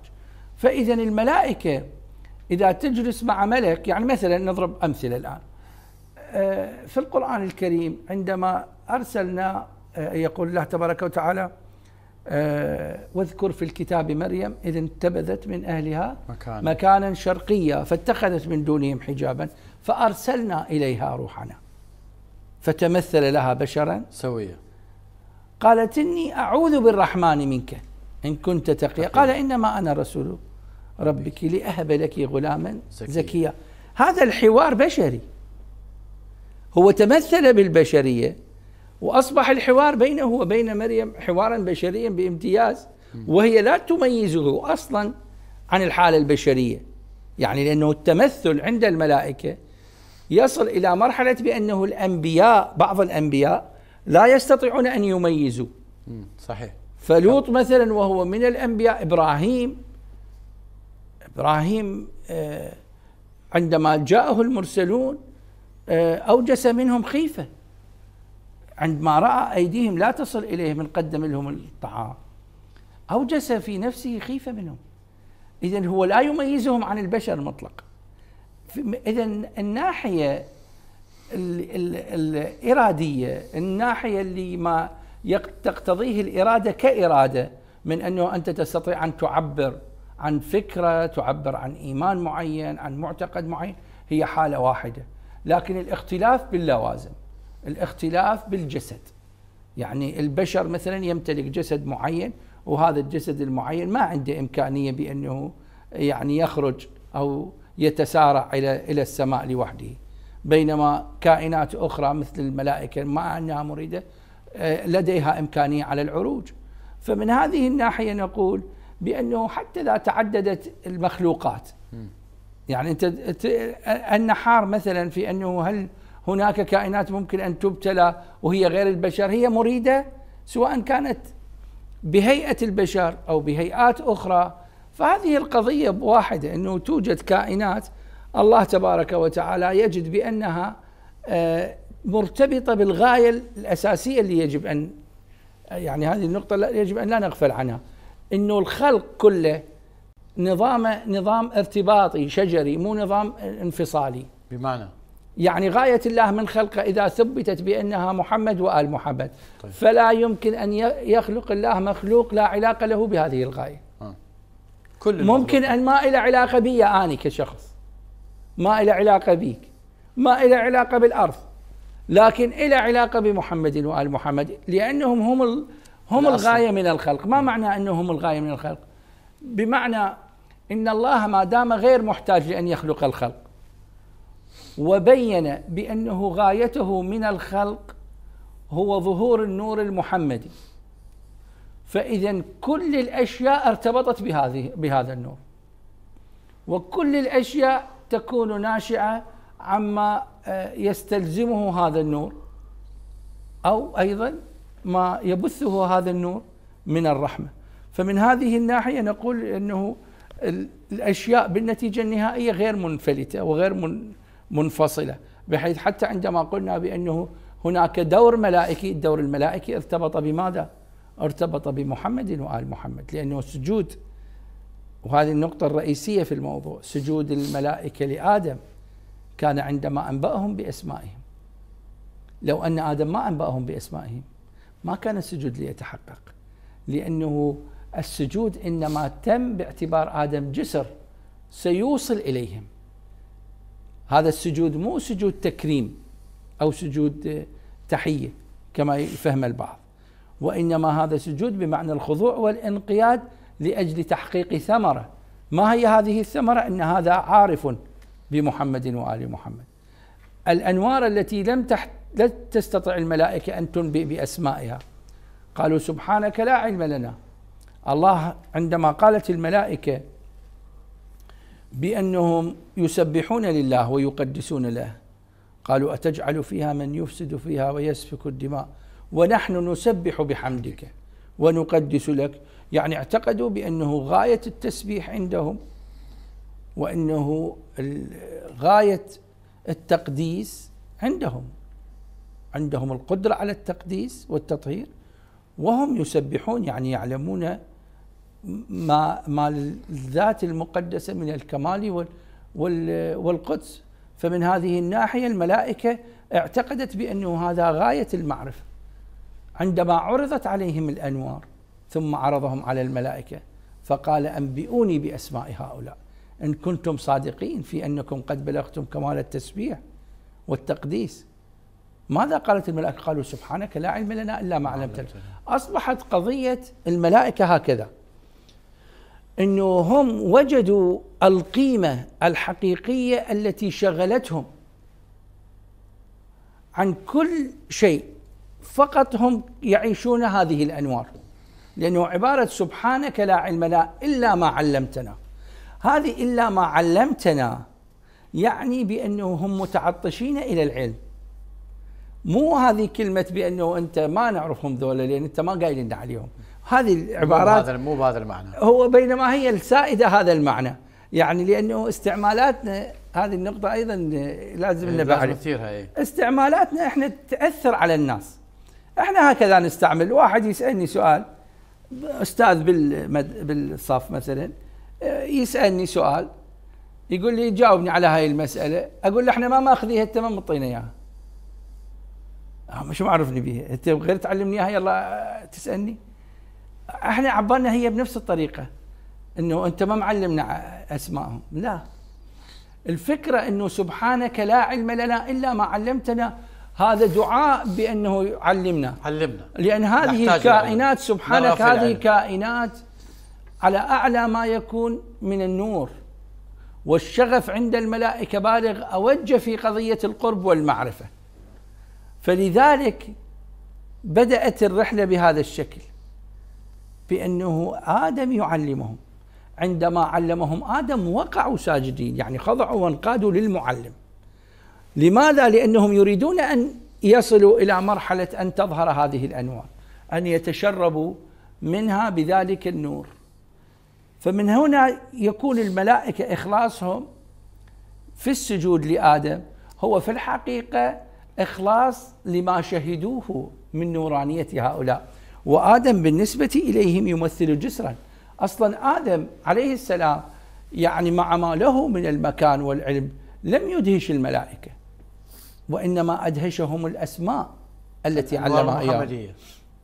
فإذا الملائكة إذا تجلس مع ملك يعني مثلا نضرب أمثلة الآن آه، في القرآن الكريم عندما أرسلنا آه، يقول الله تبارك وتعالى آه، واذكر في الكتاب مريم إذ انتبذت من أهلها مكان. مكانا شرقيا فاتخذت من دونهم حجابا فأرسلنا إليها روحنا فتمثل لها بشرا سويا قالت إني أعوذ بالرحمن منك إن كنت تقيا قال إنما أنا رسول ربك لأهب لك غلاما زكيا هذا الحوار بشري هو تمثل بالبشرية وأصبح الحوار بينه وبين مريم حوارا بشريا بامتياز وهي لا تميزه أصلا عن الحالة البشرية يعني لأنه التمثل عند الملائكة يصل إلى مرحلة بأنه الأنبياء بعض الأنبياء لا يستطيعون أن يميزوا صحيح فلوط مثلا وهو من الأنبياء إبراهيم إبراهيم آه، عندما جاءه المرسلون آه، أوجس منهم خيفة عندما رأى أيديهم لا تصل إليه من قدم لهم الطعام أوجس في نفسه خيفة منهم إذا هو لا يميزهم عن البشر مطلقا إذا الناحية الإرادية الناحية اللي ما تقتضيه الإرادة كإرادة من أنه أنت تستطيع أن تعبر عن فكرة تعبر عن إيمان معين عن معتقد معين هي حالة واحدة لكن الاختلاف باللوازم الاختلاف بالجسد يعني البشر مثلا يمتلك جسد معين وهذا الجسد المعين ما عنده امكانيه بانه يعني يخرج او يتسارع الى الى السماء لوحده بينما كائنات اخرى مثل الملائكه مع انها مريده آه، لديها امكانيه على العروج فمن هذه الناحيه نقول بانه حتى اذا تعددت المخلوقات يعني انت النحار مثلا في انه هل هناك كائنات ممكن أن تبتلى وهي غير البشر هي مريدة سواء كانت بهيئة البشر أو بهيئات أخرى فهذه القضية واحدة أنه توجد كائنات الله تبارك وتعالى يجد بأنها آه، مرتبطة بالغاية الأساسية اللي يجب أن يعني هذه النقطة يجب أن لا نغفل عنها أنه الخلق كله نظامه نظام ارتباطي شجري مو نظام انفصالي بمعنى يعني غاية الله من خلقه إذا ثبتت بأنها محمد وآل محمد طيب. فلا يمكن أن يخلق الله مخلوق لا علاقة له بهذه الغاية آه. كل ممكن أن ما إلى علاقة بي أنا كشخص ما إلى علاقة بيك ما إلى علاقة بالأرض لكن إلى علاقة بمحمد وآل محمد لأنهم هم ال... هم الأصل. الغاية من الخلق ما معنى أنهم الغاية من الخلق بمعنى إن الله ما دام غير محتاج لأن يخلق الخلق وبين بانه غايته من الخلق هو ظهور النور المحمدي فاذا كل الاشياء ارتبطت بهذه بهذا النور وكل الاشياء تكون ناشئه عما آه، يستلزمه هذا النور او ايضا ما يبثه هذا النور من الرحمه فمن هذه الناحيه نقول انه الاشياء بالنتيجه النهائيه غير منفلته وغير من منفصلة بحيث حتى عندما قلنا بأنه هناك دور ملائكي الدور الملائكي ارتبط بماذا؟ ارتبط بمحمد وآل محمد لأنه سجود وهذه النقطة الرئيسية في الموضوع سجود الملائكة لآدم كان عندما أنبأهم بأسمائهم لو أن آدم ما أنبأهم بأسمائهم ما كان السجود ليتحقق لأنه السجود إنما تم باعتبار آدم جسر سيوصل إليهم هذا السجود مو سجود تكريم أو سجود تحية كما يفهم البعض وإنما هذا سجود بمعنى الخضوع والانقياد لأجل تحقيق ثمرة ما هي هذه الثمرة أن هذا عارف بمحمد وآل محمد الأنوار التي لم تحت لا تستطع الملائكة أن تنبئ بأسمائها قالوا سبحانك لا علم لنا الله عندما قالت الملائكة بأنهم يسبحون لله ويقدسون له قالوا أتجعل فيها من يفسد فيها ويسفك الدماء ونحن نسبح بحمدك ونقدس لك يعني اعتقدوا بأنه غاية التسبيح عندهم وأنه غاية التقديس عندهم عندهم القدرة على التقديس والتطهير وهم يسبحون يعني يعلمون ما ما الذات المقدسه من الكمال والقدس فمن هذه الناحيه الملائكه اعتقدت بانه هذا غايه المعرفه عندما عرضت عليهم الانوار ثم عرضهم على الملائكه فقال انبئوني باسماء هؤلاء ان كنتم صادقين في انكم قد بلغتم كمال التسبيح والتقديس ماذا قالت الملائكه؟ قالوا سبحانك لا علم لنا الا ما علمتنا اصبحت قضيه الملائكه هكذا انه هم وجدوا القيمه الحقيقيه التي شغلتهم عن كل شيء فقط هم يعيشون هذه الانوار لانه عباره سبحانك لا علم لنا الا ما علمتنا هذه الا ما علمتنا يعني بانه هم متعطشين الى العلم مو هذه كلمه بانه انت ما نعرفهم ذولا لان انت ما قايل لنا عليهم هذه العبارات مو بهذا المعنى هو بينما هي السائده هذا المعنى يعني لانه استعمالاتنا هذه النقطه ايضا لازم إيه، نبعد إيه؟ استعمالاتنا احنا تاثر على الناس احنا هكذا نستعمل واحد يسالني سؤال استاذ بالمد... بالصف مثلا يسالني سؤال يقول لي جاوبني على هاي المساله اقول له احنا ما ماخذيها انت ما مطينا اياها آه، مش معرفني بيها انت غير تعلمني اياها يلا آه، تسالني احنا عبالنا هي بنفس الطريقه انه انت ما معلمنا اسمائهم لا الفكره انه سبحانك لا علم لنا الا ما علمتنا هذا دعاء بانه علمنا علمنا لان هذه الكائنات سبحانك هذه كائنات على اعلى ما يكون من النور والشغف عند الملائكه بالغ اوجه في قضيه القرب والمعرفه فلذلك بدات الرحله بهذا الشكل بأنه آدم يعلمهم عندما علمهم آدم وقعوا ساجدين يعني خضعوا وانقادوا للمعلم لماذا؟ لأنهم يريدون أن يصلوا إلى مرحلة أن تظهر هذه الأنوار أن يتشربوا منها بذلك النور فمن هنا يكون الملائكة إخلاصهم في السجود لآدم هو في الحقيقة إخلاص لما شهدوه من نورانية هؤلاء وآدم بالنسبة إليهم يمثل جسرا أصلا آدم عليه السلام يعني مع ما له من المكان والعلم لم يدهش الملائكة وإنما أدهشهم الأسماء التي علمها إياه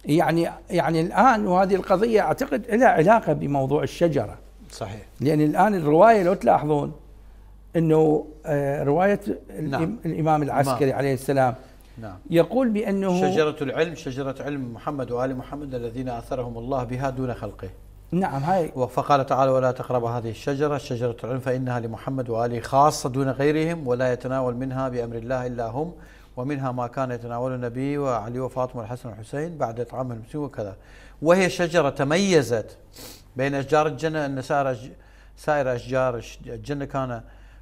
يعني يعني الآن وهذه القضية أعتقد لها علاقة بموضوع الشجرة صحيح لأن الآن الرواية لو تلاحظون أنه آه، رواية نعم. الإمام العسكري نعم. عليه السلام نعم. يقول بأنه شجرة العلم شجرة علم محمد وآل محمد الذين أثرهم الله بها دون خلقه نعم هاي فقال تعالى ولا تقرب هذه الشجرة شجرة العلم فإنها لمحمد وآله خاصة دون غيرهم ولا يتناول منها بأمر الله إلا هم ومنها ما كان يتناول النبي وعلي وفاطمة والحسن والحسين بعد إطعام المسلمين وكذا وهي شجرة تميزت بين أشجار الجنة أن سائر أشجار الجنة كان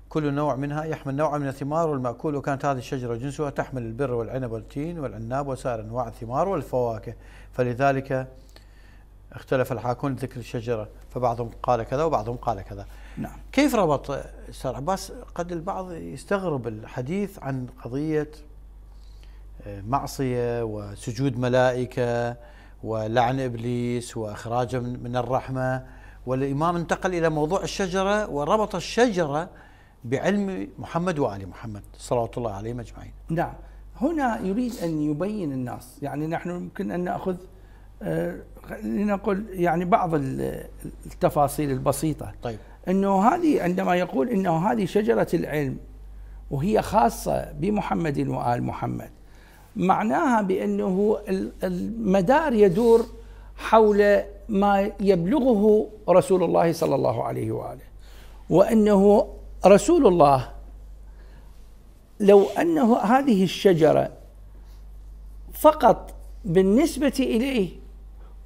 كل نوع منها يحمل نوعا من الثمار والمأكول وكانت هذه الشجرة جنسها تحمل البر والعنب والتين والعناب وسائر أنواع الثمار والفواكه فلذلك اختلف الحاكون ذكر الشجرة فبعضهم قال كذا وبعضهم قال كذا نعم. كيف ربط استاذ عباس قد البعض يستغرب الحديث عن قضية آه، معصية وسجود ملائكة ولعن إبليس وإخراجه من الرحمة والإمام انتقل إلى موضوع الشجرة وربط الشجرة بعلم محمد وآل محمد صلوات الله عليهم أجمعين نعم هنا يريد أن يبين الناس يعني نحن يمكن أن نأخذ آه، لنقل يعني بعض التفاصيل البسيطة طيب أنه هذه عندما يقول أنه هذه شجرة العلم وهي خاصة بمحمد وآل محمد معناها بأنه المدار يدور حول ما يبلغه رسول الله صلى الله عليه وآله وأنه رسول الله لو انه هذه الشجره فقط بالنسبه اليه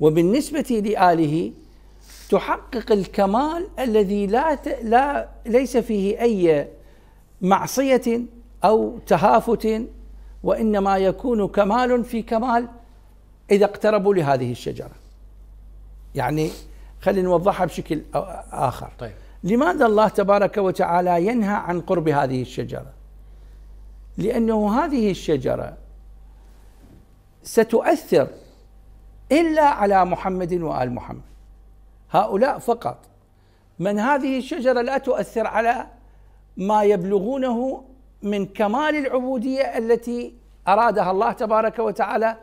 وبالنسبه لاله تحقق الكمال الذي لا لا ليس فيه اي معصيه او تهافت وانما يكون كمال في كمال اذا اقتربوا لهذه الشجره. يعني خلينا نوضحها بشكل اخر. طيب. لماذا الله تبارك وتعالى ينهى عن قرب هذه الشجره لانه هذه الشجره ستؤثر الا على محمد وال محمد هؤلاء فقط من هذه الشجره لا تؤثر على ما يبلغونه من كمال العبوديه التي ارادها الله تبارك وتعالى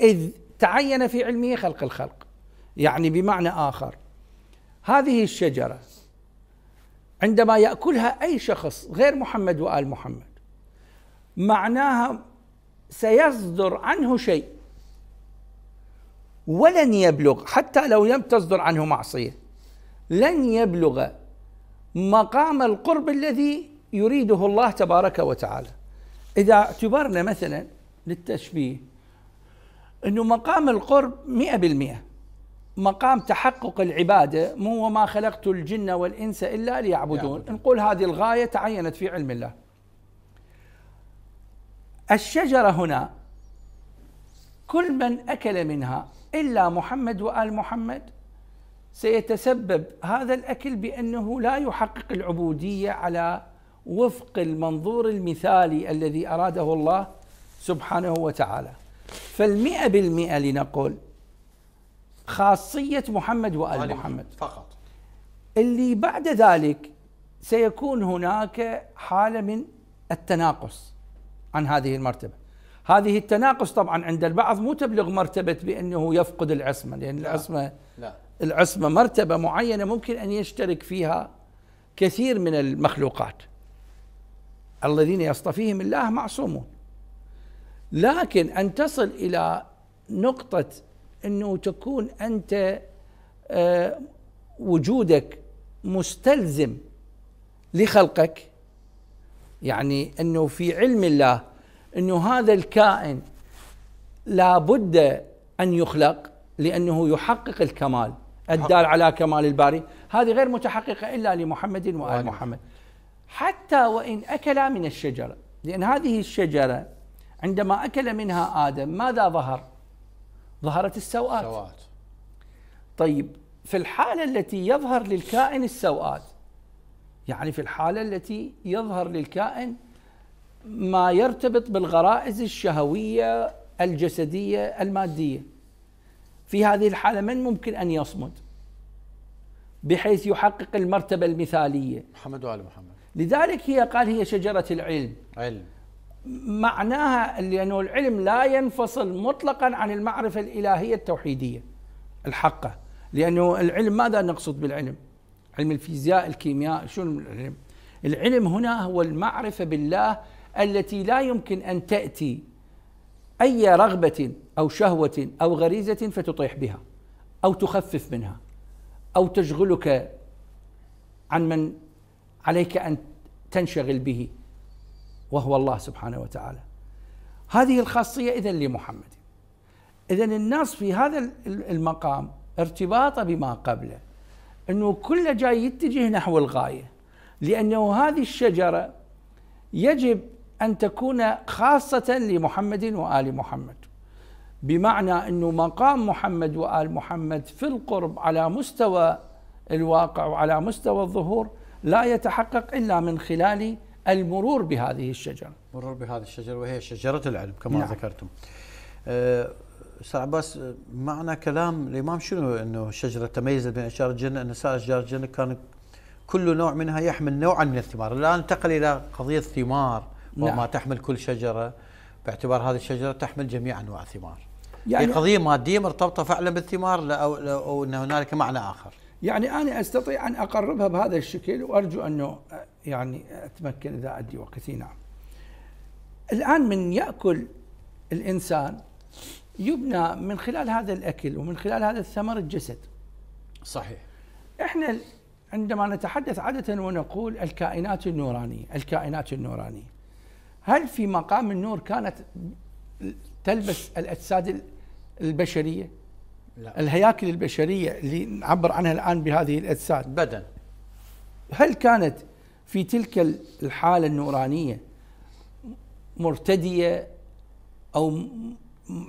اذ تعين في علمه خلق الخلق يعني بمعنى اخر هذه الشجره عندما ياكلها اي شخص غير محمد وال محمد معناها سيصدر عنه شيء ولن يبلغ حتى لو لم تصدر عنه معصيه لن يبلغ مقام القرب الذي يريده الله تبارك وتعالى اذا اعتبرنا مثلا للتشبيه انه مقام القرب 100% مقام تحقق العبادة مو وما خلقت الجن والإنس إلا ليعبدون نقول هذه الغاية تعينت في علم الله الشجرة هنا كل من أكل منها إلا محمد وآل محمد سيتسبب هذا الأكل بأنه لا يحقق العبودية على وفق المنظور المثالي الذي أراده الله سبحانه وتعالى فالمئة بالمئة لنقول خاصية محمد وآل محمد فقط اللي بعد ذلك سيكون هناك حالة من التناقص عن هذه المرتبة هذه التناقص طبعا عند البعض مو تبلغ مرتبة بأنه يفقد العصمة لأن لا العصمة لا العصمة مرتبة معينة ممكن أن يشترك فيها كثير من المخلوقات الذين يصطفيهم الله معصومون لكن أن تصل إلى نقطة انه تكون انت آه، وجودك مستلزم لخلقك يعني انه في علم الله انه هذا الكائن لابد ان يخلق لانه يحقق الكمال الدال على كمال الباري هذه غير متحققه الا لمحمد وال محمد حتى وان اكلا من الشجره لان هذه الشجره عندما اكل منها ادم ماذا ظهر؟ ظهرت السوءات سوات. طيب في الحالة التي يظهر للكائن السوءات يعني في الحالة التي يظهر للكائن ما يرتبط بالغرائز الشهوية الجسدية المادية في هذه الحالة من ممكن أن يصمد بحيث يحقق المرتبة المثالية محمد وآل محمد لذلك هي قال هي شجرة العلم علم معناها لأنه العلم لا ينفصل مطلقا عن المعرفة الإلهية التوحيدية الحقة لأنه العلم ماذا نقصد بالعلم علم الفيزياء الكيمياء شو العلم العلم هنا هو المعرفة بالله التي لا يمكن أن تأتي أي رغبة أو شهوة أو غريزة فتطيح بها أو تخفف منها أو تشغلك عن من عليك أن تنشغل به وهو الله سبحانه وتعالى هذه الخاصية إذا لمحمد إذا الناس في هذا المقام ارتباطه بما قبله أنه كله جاي يتجه نحو الغاية لأنه هذه الشجرة يجب أن تكون خاصة لمحمد وآل محمد بمعنى أنه مقام محمد وآل محمد في القرب على مستوى الواقع وعلى مستوى الظهور لا يتحقق إلا من خلال المرور بهذه الشجرة مرور بهذه الشجرة وهي شجرة العلم كما نعم. ذكرتم أه، استاذ أه عباس معنى كلام الامام شنو انه شجره تميزت بين اشجار الجنه ان سائر اشجار الجنه كان كل نوع منها يحمل نوعا من الثمار، الان انتقل الى قضيه الثمار وما نعم. تحمل كل شجره باعتبار هذه الشجره تحمل جميع انواع الثمار. يعني هي قضيه ماديه مرتبطه فعلا بالثمار او ان هنالك معنى اخر. يعني انا استطيع ان اقربها بهذا الشكل وارجو انه يعني أتمكن إذا أدي وقت نعم الآن من يأكل الإنسان يبنى من خلال هذا الأكل ومن خلال هذا الثمر الجسد صحيح إحنا عندما نتحدث عادة ونقول الكائنات النورانية الكائنات النورانية هل في مقام النور كانت تلبس الأجساد البشرية لا. الهياكل البشرية اللي نعبر عنها الآن بهذه الأجساد بدن هل كانت في تلك الحالة النورانية مرتدية أو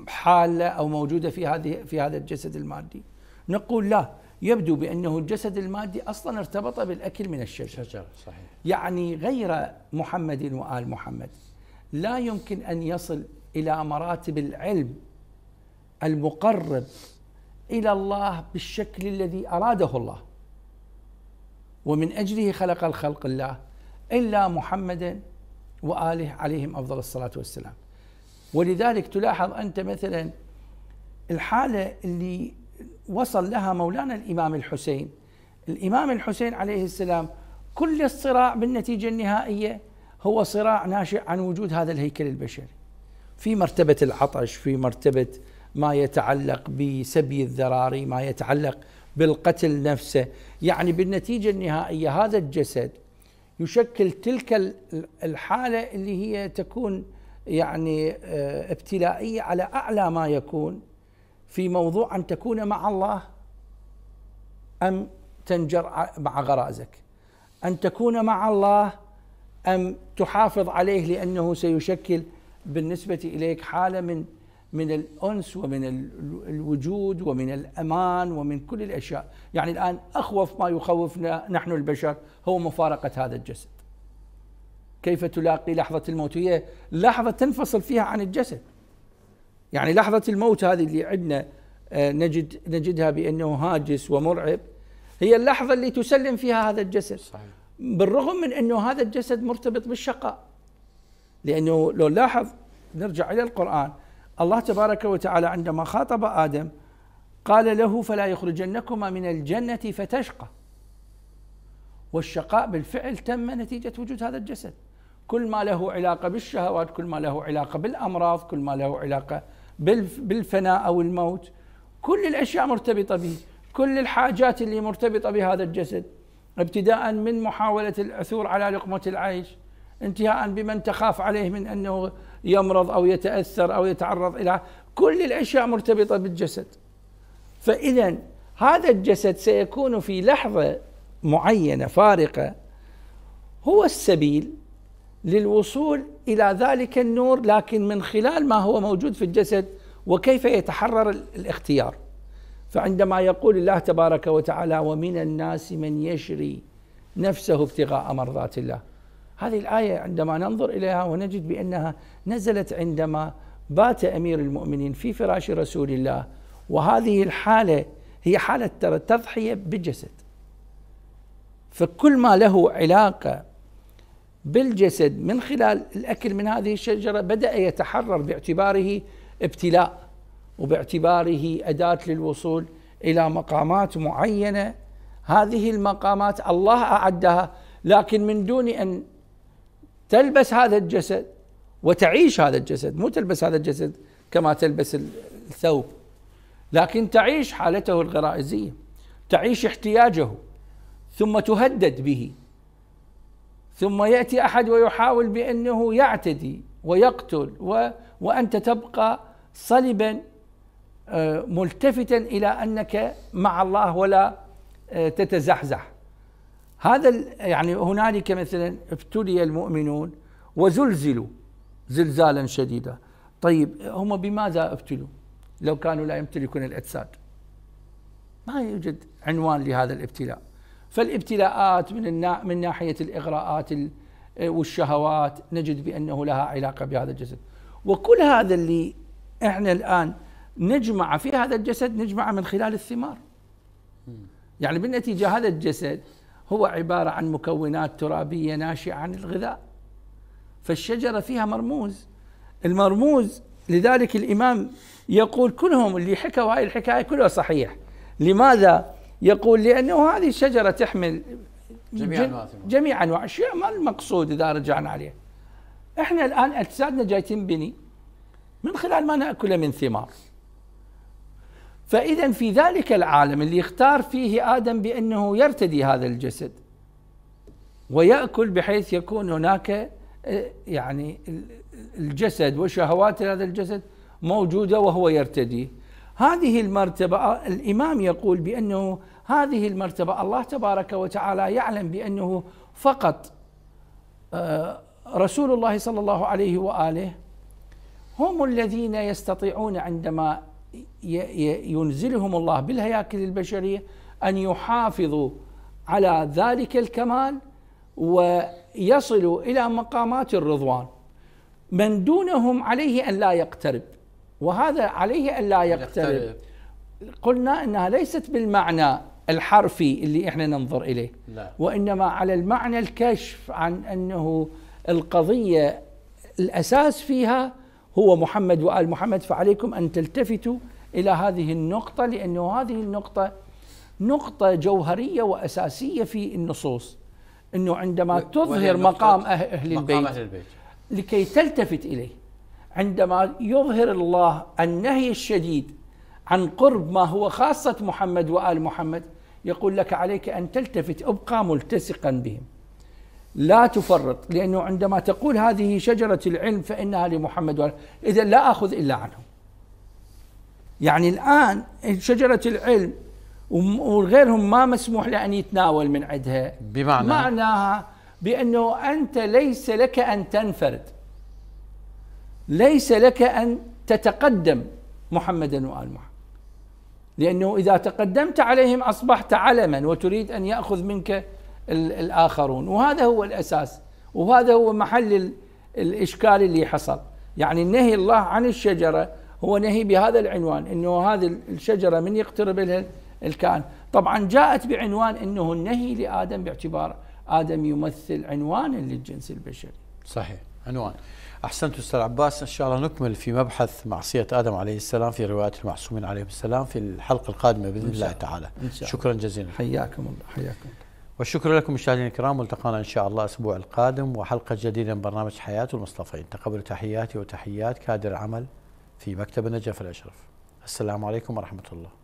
حالة أو موجودة في هذه في هذا الجسد المادي نقول لا يبدو بأنه الجسد المادي أصلا ارتبط بالأكل من الشجر شجر صحيح يعني غير محمد وآل محمد لا يمكن أن يصل إلى مراتب العلم المقرب إلى الله بالشكل الذي أراده الله ومن أجله خلق الخلق الله إلا محمدا وآله عليهم أفضل الصلاة والسلام ولذلك تلاحظ أنت مثلا الحالة اللي وصل لها مولانا الإمام الحسين الإمام الحسين عليه السلام كل الصراع بالنتيجة النهائية هو صراع ناشئ عن وجود هذا الهيكل البشري في مرتبة العطش في مرتبة ما يتعلق بسبي الذراري ما يتعلق بالقتل نفسه يعني بالنتيجة النهائية هذا الجسد يشكل تلك الحالة اللي هي تكون يعني آه، ابتلائية على أعلى ما يكون في موضوع أن تكون مع الله أم تنجر مع غرائزك أن تكون مع الله أم تحافظ عليه لأنه سيشكل بالنسبة إليك حالة من من الأنس ومن الوجود ومن الأمان ومن كل الأشياء يعني الآن أخوف ما يخوفنا نحن البشر هو مفارقة هذا الجسد كيف تلاقي لحظة الموت هي لحظة تنفصل فيها عن الجسد يعني لحظة الموت هذه اللي عندنا آه، نجد نجدها بأنه هاجس ومرعب هي اللحظة اللي تسلم فيها هذا الجسد صحيح. بالرغم من أنه هذا الجسد مرتبط بالشقاء لأنه لو لاحظ نرجع إلى القرآن الله تبارك وتعالى عندما خاطب آدم قال له فلا يخرجنكما من الجنة فتشقى والشقاء بالفعل تم نتيجة وجود هذا الجسد كل ما له علاقة بالشهوات كل ما له علاقة بالأمراض كل ما له علاقة بالفناء أو الموت كل الأشياء مرتبطة به كل الحاجات اللي مرتبطة بهذا الجسد ابتداء من محاولة العثور على لقمة العيش انتهاء بمن تخاف عليه من أنه يمرض أو يتأثر أو يتعرض إلى كل الأشياء مرتبطة بالجسد فإذا هذا الجسد سيكون في لحظة معينة فارقة هو السبيل للوصول إلى ذلك النور لكن من خلال ما هو موجود في الجسد وكيف يتحرر الاختيار فعندما يقول الله تبارك وتعالى ومن الناس من يشري نفسه ابتغاء مرضات الله هذه الآية عندما ننظر إليها ونجد بأنها نزلت عندما بات أمير المؤمنين في فراش رسول الله وهذه الحالة هي حالة تضحية بالجسد فكل ما له علاقة بالجسد من خلال الأكل من هذه الشجرة بدأ يتحرر باعتباره ابتلاء وباعتباره أداة للوصول إلى مقامات معينة هذه المقامات الله أعدها لكن من دون أن تلبس هذا الجسد وتعيش هذا الجسد مو تلبس هذا الجسد كما تلبس الثوب لكن تعيش حالته الغرائزيه تعيش احتياجه ثم تهدد به ثم ياتي احد ويحاول بانه يعتدي ويقتل و وانت تبقى صلبا آه، ملتفتا الى انك مع الله ولا آه، تتزحزح هذا يعني هنالك مثلا ابتلي المؤمنون وزلزلوا زلزالا شديدا طيب هم بماذا ابتلوا لو كانوا لا يمتلكون الاجساد ما يوجد عنوان لهذا الابتلاء فالابتلاءات من من ناحيه الاغراءات والشهوات نجد بانه لها علاقه بهذا الجسد وكل هذا اللي احنا الان نجمع في هذا الجسد نجمعه من خلال الثمار يعني بالنتيجه هذا الجسد هو عبارة عن مكونات ترابية ناشئة عن الغذاء فالشجرة فيها مرموز المرموز لذلك الإمام يقول كلهم اللي حكوا هاي الحكاية كلها صحيح لماذا يقول لأنه هذه الشجرة تحمل جميع أنواع جميع أنواع الشيء ما المقصود إذا رجعنا عليه احنا الآن أجسادنا جاي تنبني من خلال ما نأكله من ثمار فإذا في ذلك العالم اللي اختار فيه آدم بأنه يرتدي هذا الجسد ويأكل بحيث يكون هناك آه، يعني الجسد وشهوات هذا الجسد موجودة وهو يرتدي هذه المرتبة الإمام يقول بأنه هذه المرتبة الله تبارك وتعالى يعلم بأنه فقط آه، رسول الله صلى الله عليه وآله هم الذين يستطيعون عندما ينزلهم الله بالهياكل البشريه ان يحافظوا على ذلك الكمال ويصلوا الى مقامات الرضوان من دونهم عليه ان لا يقترب وهذا عليه ان لا يقترب قلنا انها ليست بالمعنى الحرفي اللي احنا ننظر اليه لا. وانما على المعنى الكشف عن انه القضيه الاساس فيها هو محمد وال محمد فعليكم ان تلتفتوا الى هذه النقطه لانه هذه النقطه نقطه جوهريه واساسيه في النصوص انه عندما تظهر مقام أه- اهل البيت, مقام أهل البيت لكي تلتفت اليه عندما يظهر الله النهي الشديد عن قرب ما هو خاصه محمد وال محمد يقول لك عليك ان تلتفت ابقى ملتصقا بهم لا تفرط لانه عندما تقول هذه شجره العلم فانها لمحمد اذا لا اخذ الا عنهم يعني الآن شجرة العلم وغيرهم ما مسموح له أن يتناول من عندها بمعنى معناها بأنه أنت ليس لك أن تنفرد ليس لك أن تتقدم محمدا وآل محمد لأنه إذا تقدمت عليهم أصبحت علما وتريد أن يأخذ منك الآخرون وهذا هو الأساس وهذا هو محل الإشكال اللي حصل يعني نهي الله عن الشجرة هو نهي بهذا العنوان انه هذه الشجره من يقترب لها الكائن طبعا جاءت بعنوان انه النهي لادم باعتبار ادم يمثل عنوانا للجنس البشري صحيح عنوان احسنت استاذ عباس ان شاء الله نكمل في مبحث معصيه ادم عليه السلام في روايه المعصومين عليهم السلام في الحلقه القادمه باذن الله تعالى إن شاء شكرا جزيلا حياكم الله حياكم والشكر لكم مشاهدينا الكرام والتقانا ان شاء الله الاسبوع القادم وحلقه جديده من برنامج حياه المصطفى تقبلوا تحياتي وتحيات كادر عمل في مكتب النجف الأشرف السلام عليكم ورحمة الله